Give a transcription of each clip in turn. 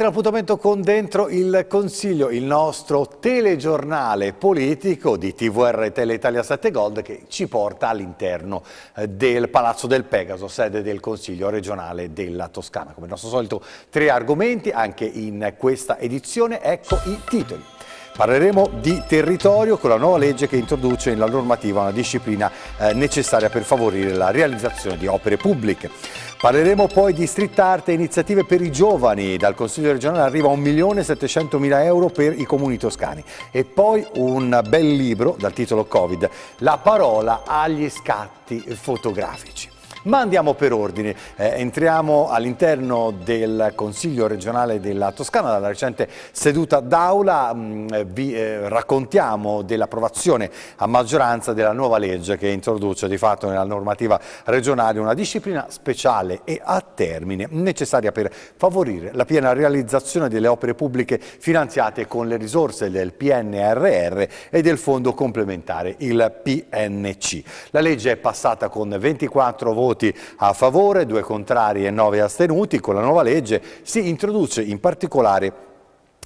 Ritrovati all'appuntamento con Dentro il Consiglio, il nostro telegiornale politico di TVR Tele Italia 7 Gold che ci porta all'interno eh, del Palazzo del Pegaso, sede del Consiglio regionale della Toscana. Come il nostro solito tre argomenti anche in questa edizione, ecco i titoli. Parleremo di territorio con la nuova legge che introduce nella normativa una disciplina eh, necessaria per favorire la realizzazione di opere pubbliche. Parleremo poi di street art e iniziative per i giovani. Dal Consiglio regionale arriva 1.700.000 euro per i comuni toscani. E poi un bel libro dal titolo Covid, La parola agli scatti fotografici. Ma andiamo per ordine, eh, entriamo all'interno del Consiglio regionale della Toscana, dalla recente seduta d'aula mm, eh, vi eh, raccontiamo dell'approvazione a maggioranza della nuova legge che introduce di fatto nella normativa regionale una disciplina speciale e a termine necessaria per favorire la piena realizzazione delle opere pubbliche finanziate con le risorse del PNRR e del fondo complementare, il PNC. La legge è passata con 24 voti voti a favore, due contrari e nove astenuti, con la nuova legge si introduce in particolare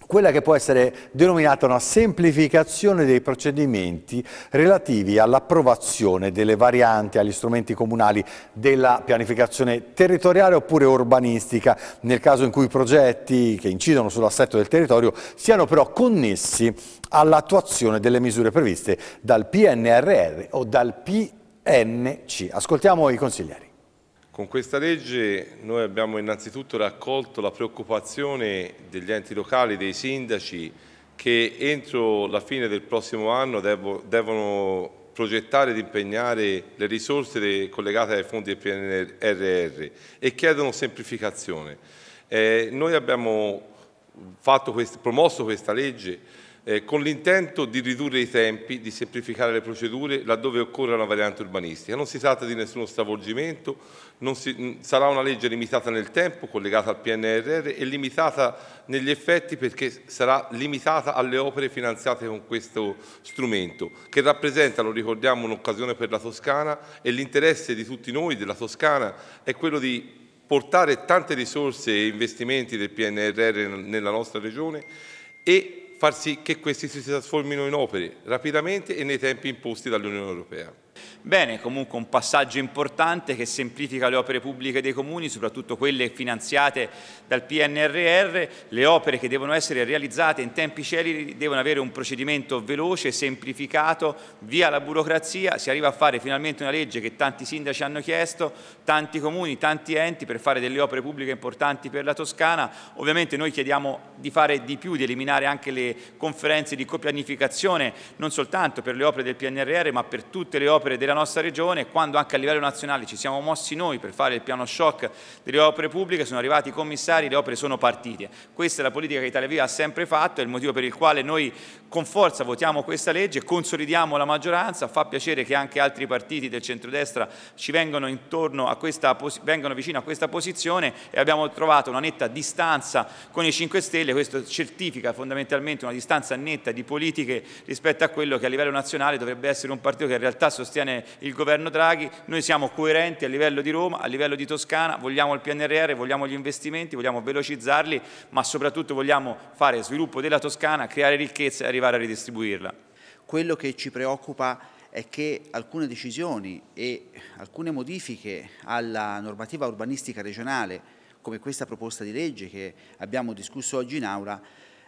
quella che può essere denominata una semplificazione dei procedimenti relativi all'approvazione delle varianti agli strumenti comunali della pianificazione territoriale oppure urbanistica, nel caso in cui i progetti che incidono sull'assetto del territorio siano però connessi all'attuazione delle misure previste dal PNRR o dal PNRR NC. Ascoltiamo i consiglieri. Con questa legge noi abbiamo innanzitutto raccolto la preoccupazione degli enti locali, dei sindaci, che entro la fine del prossimo anno devono progettare ed impegnare le risorse collegate ai fondi del PNRR e chiedono semplificazione. Eh, noi abbiamo quest promosso questa legge eh, con l'intento di ridurre i tempi, di semplificare le procedure laddove occorre una variante urbanistica. Non si tratta di nessuno stravolgimento, si, mm, sarà una legge limitata nel tempo, collegata al PNRR e limitata negli effetti perché sarà limitata alle opere finanziate con questo strumento, che rappresenta, lo ricordiamo, un'occasione per la Toscana e l'interesse di tutti noi, della Toscana, è quello di portare tante risorse e investimenti del PNRR nella nostra regione e far sì che questi si trasformino in opere rapidamente e nei tempi imposti dall'Unione Europea. Bene, comunque un passaggio importante che semplifica le opere pubbliche dei comuni, soprattutto quelle finanziate dal PNRR. Le opere che devono essere realizzate in tempi celeri devono avere un procedimento veloce, semplificato, via la burocrazia. Si arriva a fare finalmente una legge che tanti sindaci hanno chiesto, tanti comuni, tanti enti per fare delle opere pubbliche importanti per la Toscana. Ovviamente noi chiediamo di fare di più, di eliminare anche le conferenze di copianificazione, non soltanto per le opere del PNRR, ma per tutte le opere opere della nostra regione, e quando anche a livello nazionale ci siamo mossi noi per fare il piano shock delle opere pubbliche, sono arrivati i commissari, le opere sono partite. Questa è la politica che Italia Viva ha sempre fatto, è il motivo per il quale noi con forza votiamo questa legge, consolidiamo la maggioranza, fa piacere che anche altri partiti del centrodestra ci vengano, a questa, vengano vicino a questa posizione e abbiamo trovato una netta distanza con i 5 Stelle, questo certifica fondamentalmente una distanza netta di politiche rispetto a quello che a livello nazionale dovrebbe essere un partito che in realtà sostiene sostiene il governo Draghi, noi siamo coerenti a livello di Roma, a livello di Toscana, vogliamo il PNRR, vogliamo gli investimenti, vogliamo velocizzarli, ma soprattutto vogliamo fare sviluppo della Toscana, creare ricchezza e arrivare a ridistribuirla. Quello che ci preoccupa è che alcune decisioni e alcune modifiche alla normativa urbanistica regionale, come questa proposta di legge che abbiamo discusso oggi in aula,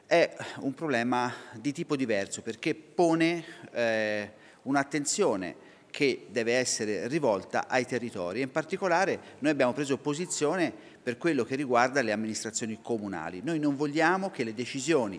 è un problema di tipo diverso perché pone eh, un'attenzione che deve essere rivolta ai territori. In particolare noi abbiamo preso posizione per quello che riguarda le amministrazioni comunali. Noi non vogliamo che le decisioni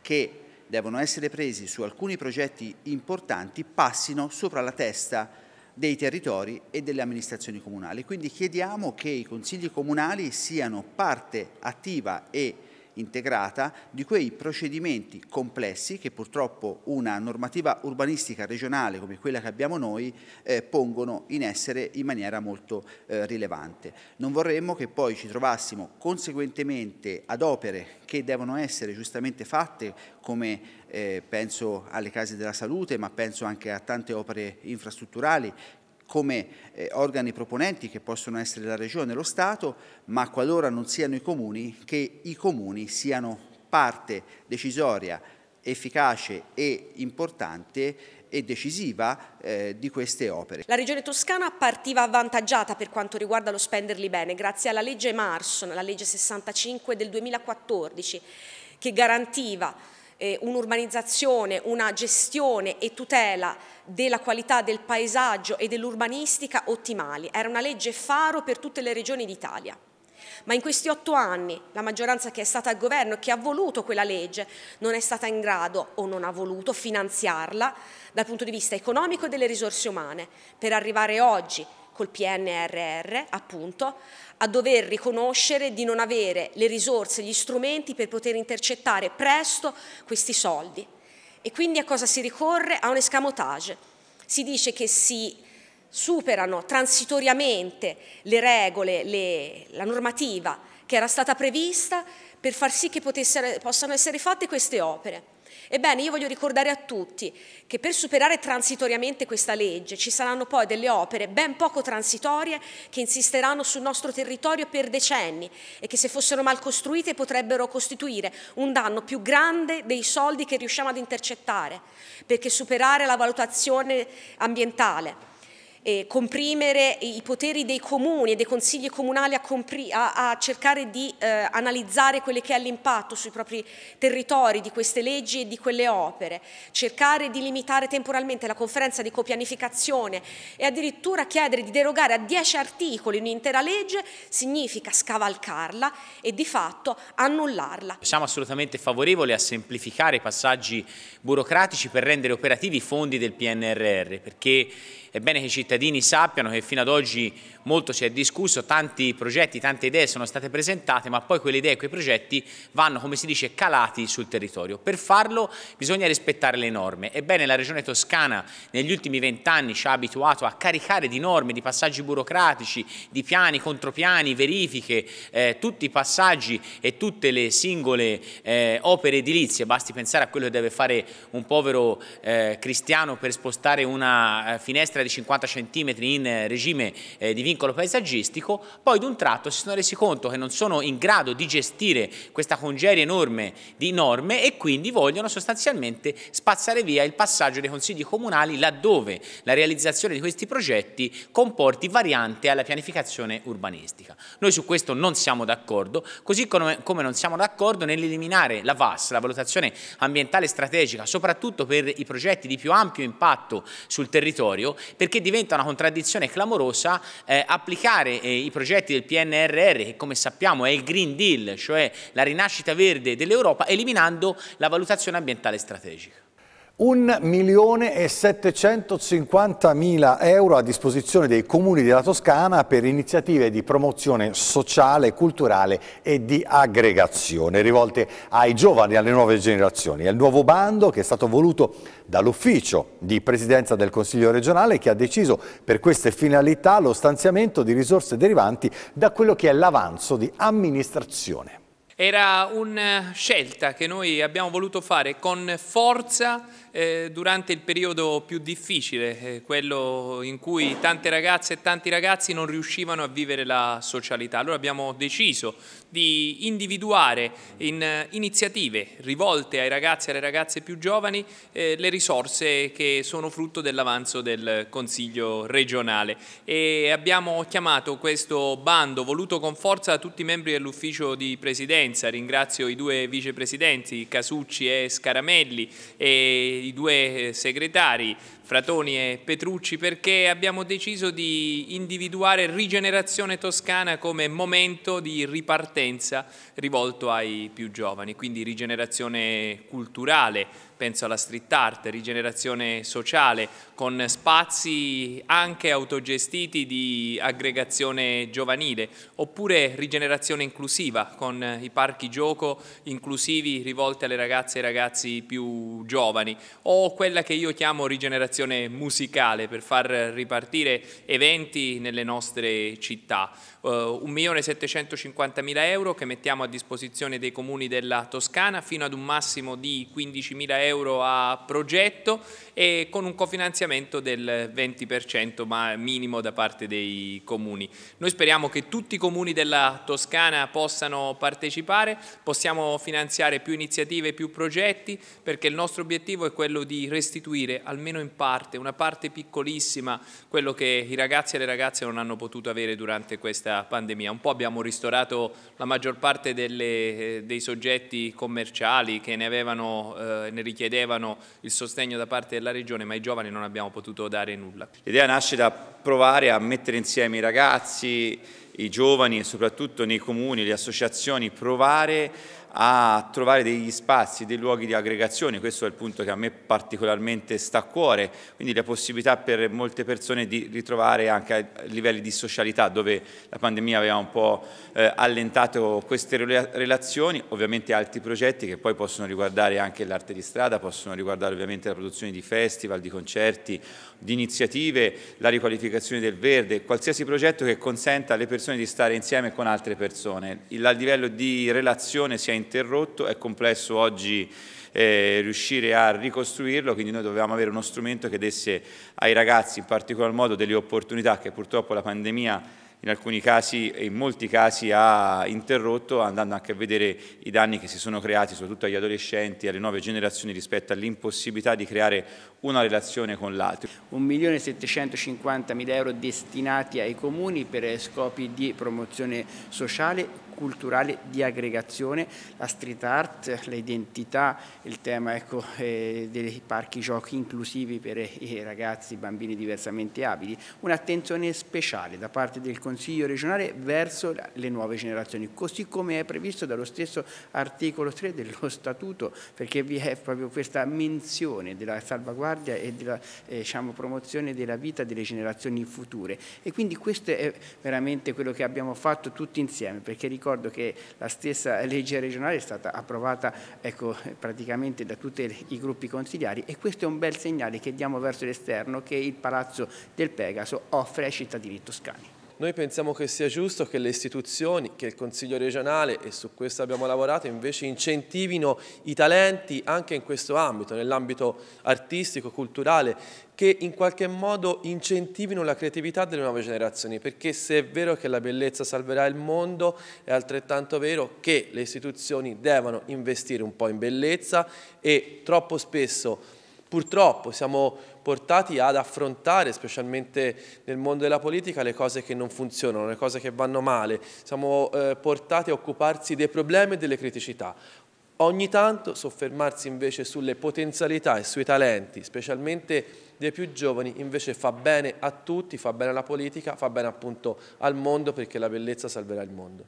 che devono essere prese su alcuni progetti importanti passino sopra la testa dei territori e delle amministrazioni comunali. Quindi chiediamo che i consigli comunali siano parte attiva e integrata di quei procedimenti complessi che purtroppo una normativa urbanistica regionale come quella che abbiamo noi eh, pongono in essere in maniera molto eh, rilevante. Non vorremmo che poi ci trovassimo conseguentemente ad opere che devono essere giustamente fatte come eh, penso alle case della salute ma penso anche a tante opere infrastrutturali come eh, organi proponenti che possono essere la Regione e lo Stato, ma qualora non siano i comuni, che i comuni siano parte decisoria, efficace e importante e decisiva eh, di queste opere. La Regione Toscana partiva avvantaggiata per quanto riguarda lo spenderli bene grazie alla legge Marson, la legge 65 del 2014, che garantiva eh, un'urbanizzazione, una gestione e tutela della qualità del paesaggio e dell'urbanistica ottimali. Era una legge faro per tutte le regioni d'Italia. Ma in questi otto anni la maggioranza che è stata al governo e che ha voluto quella legge non è stata in grado o non ha voluto finanziarla dal punto di vista economico e delle risorse umane per arrivare oggi col PNRR, appunto, a dover riconoscere di non avere le risorse, gli strumenti per poter intercettare presto questi soldi. E quindi a cosa si ricorre? A un escamotage. Si dice che si superano transitoriamente le regole, le, la normativa che era stata prevista per far sì che potessero, possano essere fatte queste opere. Ebbene, io voglio ricordare a tutti che per superare transitoriamente questa legge ci saranno poi delle opere ben poco transitorie che insisteranno sul nostro territorio per decenni e che se fossero mal costruite potrebbero costituire un danno più grande dei soldi che riusciamo ad intercettare, perché superare la valutazione ambientale eh, comprimere i poteri dei comuni e dei consigli comunali a, a, a cercare di eh, analizzare quello che è l'impatto sui propri territori di queste leggi e di quelle opere, cercare di limitare temporalmente la conferenza di copianificazione e addirittura chiedere di derogare a 10 articoli un'intera legge significa scavalcarla e di fatto annullarla. Siamo assolutamente favorevoli a semplificare i passaggi burocratici per rendere operativi i fondi del PNRR perché è bene che i cittadini sappiano che fino ad oggi molto si è discusso, tanti progetti, tante idee sono state presentate, ma poi quelle idee e quei progetti vanno, come si dice, calati sul territorio. Per farlo bisogna rispettare le norme. Ebbene, la Regione Toscana negli ultimi vent'anni ci ha abituato a caricare di norme, di passaggi burocratici, di piani, contropiani, verifiche, eh, tutti i passaggi e tutte le singole eh, opere edilizie. Basti pensare a quello che deve fare un povero eh, cristiano per spostare una eh, finestra di 50 cm in eh, regime eh, di vincolo vincolo paesaggistico, poi d'un tratto si sono resi conto che non sono in grado di gestire questa congerie enorme di norme e quindi vogliono sostanzialmente spazzare via il passaggio dei consigli comunali laddove la realizzazione di questi progetti comporti variante alla pianificazione urbanistica. Noi su questo non siamo d'accordo, così come, come non siamo d'accordo nell'eliminare la VAS, la valutazione ambientale strategica, soprattutto per i progetti di più ampio impatto sul territorio, perché diventa una contraddizione clamorosa eh, eh, applicare eh, i progetti del PNRR, che come sappiamo è il Green Deal, cioè la rinascita verde dell'Europa, eliminando la valutazione ambientale strategica. 1.750.000 euro a disposizione dei comuni della Toscana per iniziative di promozione sociale, culturale e di aggregazione rivolte ai giovani e alle nuove generazioni. È il nuovo bando che è stato voluto dall'ufficio di presidenza del Consiglio regionale che ha deciso per queste finalità lo stanziamento di risorse derivanti da quello che è l'avanzo di amministrazione. Era una eh, scelta che noi abbiamo voluto fare con forza eh, durante il periodo più difficile, eh, quello in cui tante ragazze e tanti ragazzi non riuscivano a vivere la socialità. Allora abbiamo deciso di individuare in eh, iniziative rivolte ai ragazzi e alle ragazze più giovani eh, le risorse che sono frutto dell'avanzo del Consiglio regionale e abbiamo chiamato questo bando voluto con forza da tutti i membri dell'ufficio di Presidenza Presidenza, ringrazio i due vicepresidenti Casucci e Scaramelli e i due eh, segretari Fratoni e Petrucci perché abbiamo deciso di individuare Rigenerazione Toscana come momento di ripartenza rivolto ai più giovani, quindi rigenerazione culturale, penso alla street art, rigenerazione sociale, con spazi anche autogestiti di aggregazione giovanile, oppure rigenerazione inclusiva, con i parchi gioco inclusivi rivolti alle ragazze e ragazzi più giovani, o quella che io chiamo rigenerazione creazione musicale per far ripartire eventi nelle nostre città. 1.750.000 eh, euro che mettiamo a disposizione dei comuni della Toscana fino ad un massimo di 15.000 euro a progetto e con un cofinanziamento del 20% ma minimo da parte dei comuni. Noi speriamo che tutti i comuni della Toscana possano partecipare, possiamo finanziare più iniziative, più progetti perché il nostro obiettivo è quello di restituire almeno in parte, una parte piccolissima, quello che i ragazzi e le ragazze non hanno potuto avere durante questa questa pandemia. Un po' abbiamo ristorato la maggior parte delle, eh, dei soggetti commerciali che ne, avevano, eh, ne richiedevano il sostegno da parte della Regione, ma ai giovani non abbiamo potuto dare nulla. L'idea nasce da provare a mettere insieme i ragazzi, i giovani e soprattutto nei comuni, le associazioni, provare a trovare degli spazi, dei luoghi di aggregazione, questo è il punto che a me particolarmente sta a cuore, quindi la possibilità per molte persone di ritrovare anche a livelli di socialità dove la pandemia aveva un po' eh, allentato queste relazioni, ovviamente altri progetti che poi possono riguardare anche l'arte di strada, possono riguardare ovviamente la produzione di festival, di concerti, di iniziative, la riqualificazione del verde, qualsiasi progetto che consenta alle persone di stare insieme con altre persone. Il, livello di relazione sia in interrotto, è complesso oggi eh, riuscire a ricostruirlo, quindi noi dovevamo avere uno strumento che desse ai ragazzi in particolar modo delle opportunità che purtroppo la pandemia in alcuni casi e in molti casi ha interrotto, andando anche a vedere i danni che si sono creati soprattutto agli adolescenti, e alle nuove generazioni rispetto all'impossibilità di creare una relazione con l'altro. 1.750.000 euro destinati ai comuni per scopi di promozione sociale culturale di aggregazione, la street art, l'identità, il tema ecco, eh, dei parchi giochi inclusivi per eh, i ragazzi, i bambini diversamente abili, un'attenzione speciale da parte del Consiglio regionale verso le nuove generazioni, così come è previsto dallo stesso articolo 3 dello Statuto, perché vi è proprio questa menzione della salvaguardia e della eh, diciamo, promozione della vita delle generazioni future. E quindi questo è veramente quello che abbiamo fatto tutti insieme, perché ricordo ricordo che la stessa legge regionale è stata approvata ecco, praticamente da tutti i gruppi consigliari e questo è un bel segnale che diamo verso l'esterno che il Palazzo del Pegaso offre ai cittadini toscani. Noi pensiamo che sia giusto che le istituzioni, che il Consiglio regionale, e su questo abbiamo lavorato, invece incentivino i talenti anche in questo ambito, nell'ambito artistico, culturale, che in qualche modo incentivino la creatività delle nuove generazioni, perché se è vero che la bellezza salverà il mondo, è altrettanto vero che le istituzioni devono investire un po' in bellezza e troppo spesso, purtroppo, siamo portati ad affrontare, specialmente nel mondo della politica, le cose che non funzionano, le cose che vanno male, siamo eh, portati a occuparsi dei problemi e delle criticità. Ogni tanto soffermarsi invece sulle potenzialità e sui talenti, specialmente dei più giovani, invece fa bene a tutti, fa bene alla politica, fa bene appunto al mondo perché la bellezza salverà il mondo.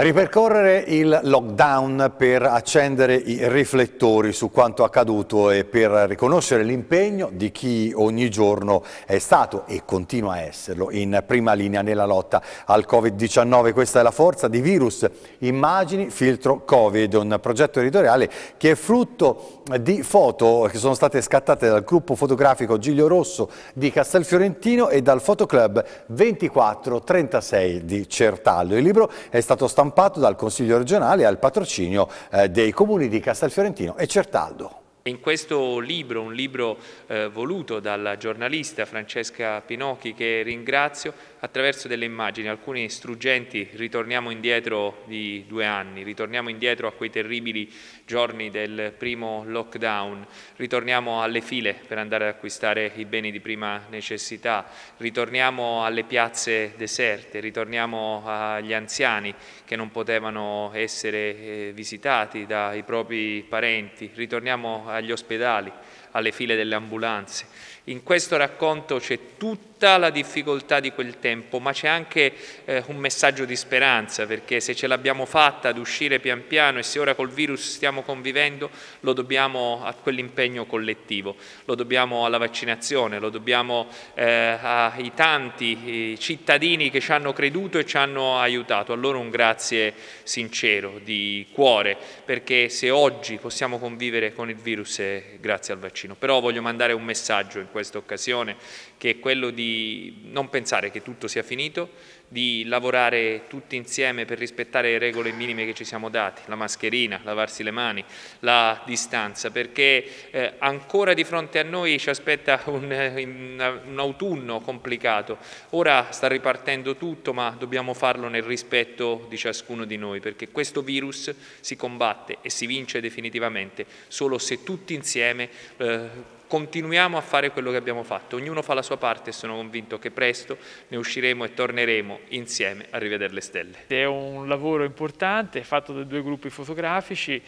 Ripercorrere il lockdown per accendere i riflettori su quanto accaduto e per riconoscere l'impegno di chi ogni giorno è stato e continua a esserlo in prima linea nella lotta al Covid-19. Questa è la forza di Virus Immagini Filtro Covid, un progetto editoriale che è frutto di foto che sono state scattate dal gruppo fotografico Giglio Rosso di Castelfiorentino e dal fotoclub 2436 di Certallo. Il libro è stato stampato stampato dal Consiglio regionale al patrocinio eh, dei comuni di Castelfiorentino e Certaldo. In questo libro, un libro eh, voluto dalla giornalista Francesca Pinocchi che ringrazio, attraverso delle immagini, alcune struggenti, ritorniamo indietro di due anni, ritorniamo indietro a quei terribili giorni del primo lockdown, ritorniamo alle file per andare ad acquistare i beni di prima necessità, ritorniamo alle piazze deserte, ritorniamo agli anziani che non potevano essere eh, visitati dai propri parenti, ritorniamo agli ospedali, alle file delle ambulanze in questo racconto c'è tutta la difficoltà di quel tempo, ma c'è anche eh, un messaggio di speranza, perché se ce l'abbiamo fatta ad uscire pian piano e se ora col virus stiamo convivendo, lo dobbiamo a quell'impegno collettivo, lo dobbiamo alla vaccinazione, lo dobbiamo eh, ai tanti cittadini che ci hanno creduto e ci hanno aiutato. A loro un grazie sincero, di cuore, perché se oggi possiamo convivere con il virus è grazie al vaccino. Però voglio mandare un messaggio in questo questa occasione, che è quello di non pensare che tutto sia finito, di lavorare tutti insieme per rispettare le regole minime che ci siamo dati, la mascherina, lavarsi le mani, la distanza, perché eh, ancora di fronte a noi ci aspetta un, eh, un autunno complicato. Ora sta ripartendo tutto, ma dobbiamo farlo nel rispetto di ciascuno di noi, perché questo virus si combatte e si vince definitivamente solo se tutti insieme eh, continuiamo a fare quello che abbiamo fatto, ognuno fa la sua parte e sono convinto che presto ne usciremo e torneremo insieme a rivedere le stelle. È un lavoro importante fatto da due gruppi fotografici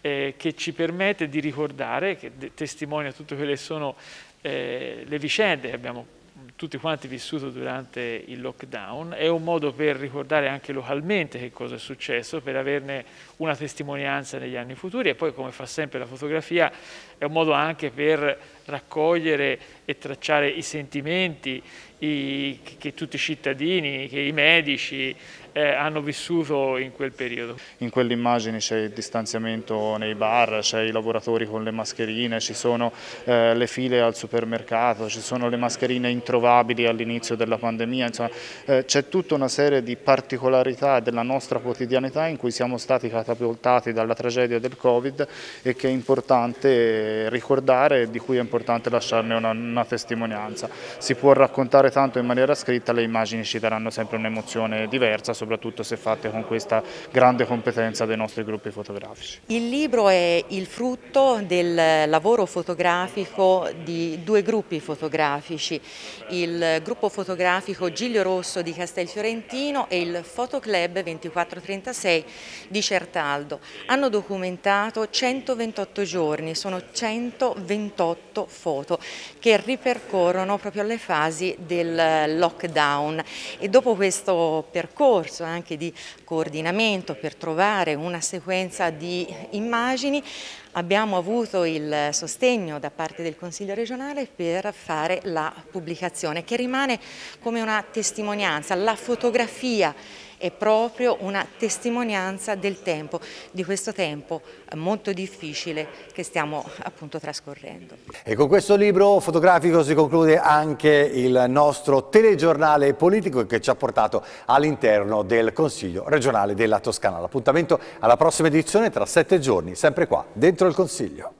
eh, che ci permette di ricordare, che testimonia tutte quelle che sono eh, le vicende che abbiamo tutti quanti vissuto durante il lockdown, è un modo per ricordare anche localmente che cosa è successo, per averne una testimonianza negli anni futuri e poi come fa sempre la fotografia è un modo anche per raccogliere e tracciare i sentimenti, i, che tutti i cittadini, che i medici eh, hanno vissuto in quel periodo. In quelle immagini c'è il distanziamento nei bar, c'è i lavoratori con le mascherine, ci sono eh, le file al supermercato, ci sono le mascherine introvabili all'inizio della pandemia, insomma eh, c'è tutta una serie di particolarità della nostra quotidianità in cui siamo stati catapultati dalla tragedia del Covid e che è importante eh, ricordare e di cui è importante lasciarne una, una testimonianza. Si può raccontare sempre tanto in maniera scritta le immagini ci daranno sempre un'emozione diversa, soprattutto se fatte con questa grande competenza dei nostri gruppi fotografici. Il libro è il frutto del lavoro fotografico di due gruppi fotografici, il gruppo fotografico Giglio Rosso di Castelfiorentino e il Fotoclub 2436 di Certaldo. Hanno documentato 128 giorni, sono 128 foto che ripercorrono proprio le fasi del del lockdown e dopo questo percorso anche di coordinamento per trovare una sequenza di immagini abbiamo avuto il sostegno da parte del Consiglio regionale per fare la pubblicazione che rimane come una testimonianza, la fotografia è proprio una testimonianza del tempo, di questo tempo eh, molto difficile che stiamo appunto trascorrendo. E con questo libro fotografico si conclude anche il nostro telegiornale politico che ci ha portato all'interno del Consiglio regionale della Toscana. L'appuntamento alla prossima edizione tra sette giorni, sempre qua, dentro il Consiglio.